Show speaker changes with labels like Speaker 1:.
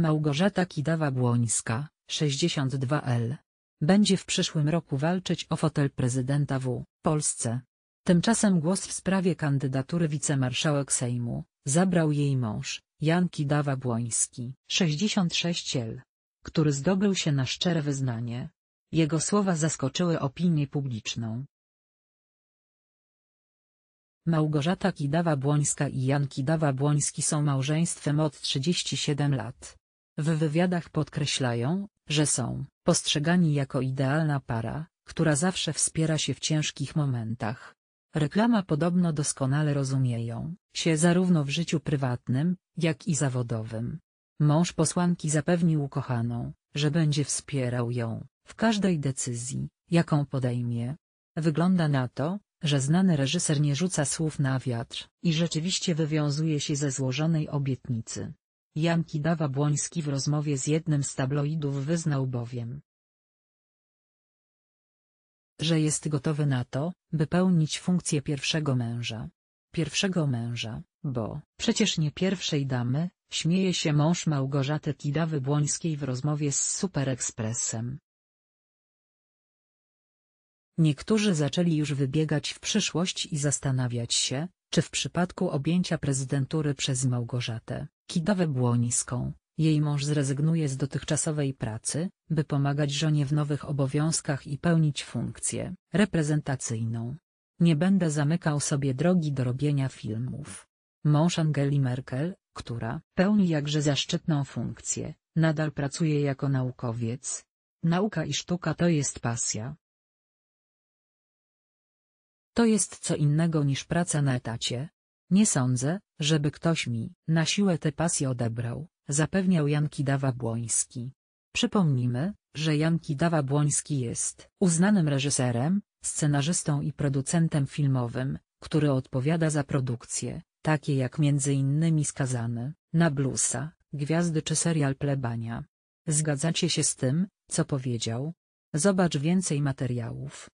Speaker 1: Małgorzata Kidawa-Błońska, 62L. Będzie w przyszłym roku walczyć o fotel prezydenta w Polsce. Tymczasem głos w sprawie kandydatury wicemarszałek Sejmu zabrał jej mąż, Jan Kidawa-Błoński, 66L, który zdobył się na szczere wyznanie. Jego słowa zaskoczyły opinię publiczną. Małgorzata Kidawa-Błońska i Jan Kidawa-Błoński są małżeństwem od 37 lat. W wywiadach podkreślają, że są postrzegani jako idealna para, która zawsze wspiera się w ciężkich momentach. Reklama podobno doskonale rozumieją się zarówno w życiu prywatnym, jak i zawodowym. Mąż posłanki zapewnił ukochaną, że będzie wspierał ją w każdej decyzji, jaką podejmie. Wygląda na to, że znany reżyser nie rzuca słów na wiatr i rzeczywiście wywiązuje się ze złożonej obietnicy. Jan Kidawa-Błoński w rozmowie z jednym z tabloidów wyznał bowiem, że jest gotowy na to, by pełnić funkcję pierwszego męża. Pierwszego męża, bo przecież nie pierwszej damy, śmieje się mąż Małgorzaty Kidawy-Błońskiej w rozmowie z Superekspresem. Niektórzy zaczęli już wybiegać w przyszłość i zastanawiać się, czy w przypadku objęcia prezydentury przez Małgorzatę Kidawę-Błoniską, jej mąż zrezygnuje z dotychczasowej pracy, by pomagać żonie w nowych obowiązkach i pełnić funkcję reprezentacyjną? Nie będę zamykał sobie drogi do robienia filmów. Mąż Angeli Merkel, która pełni jakże zaszczytną funkcję, nadal pracuje jako naukowiec. Nauka i sztuka to jest pasja, to jest co innego niż praca na etacie. Nie sądzę, żeby ktoś mi na siłę tę pasję odebrał, zapewniał Janki Kidawa-Błoński. Przypomnijmy, że Janki Kidawa-Błoński jest uznanym reżyserem, scenarzystą i producentem filmowym, który odpowiada za produkcje, takie jak między innymi Skazany, Na Blusa, Gwiazdy czy serial Plebania. Zgadzacie się z tym, co powiedział? Zobacz więcej materiałów.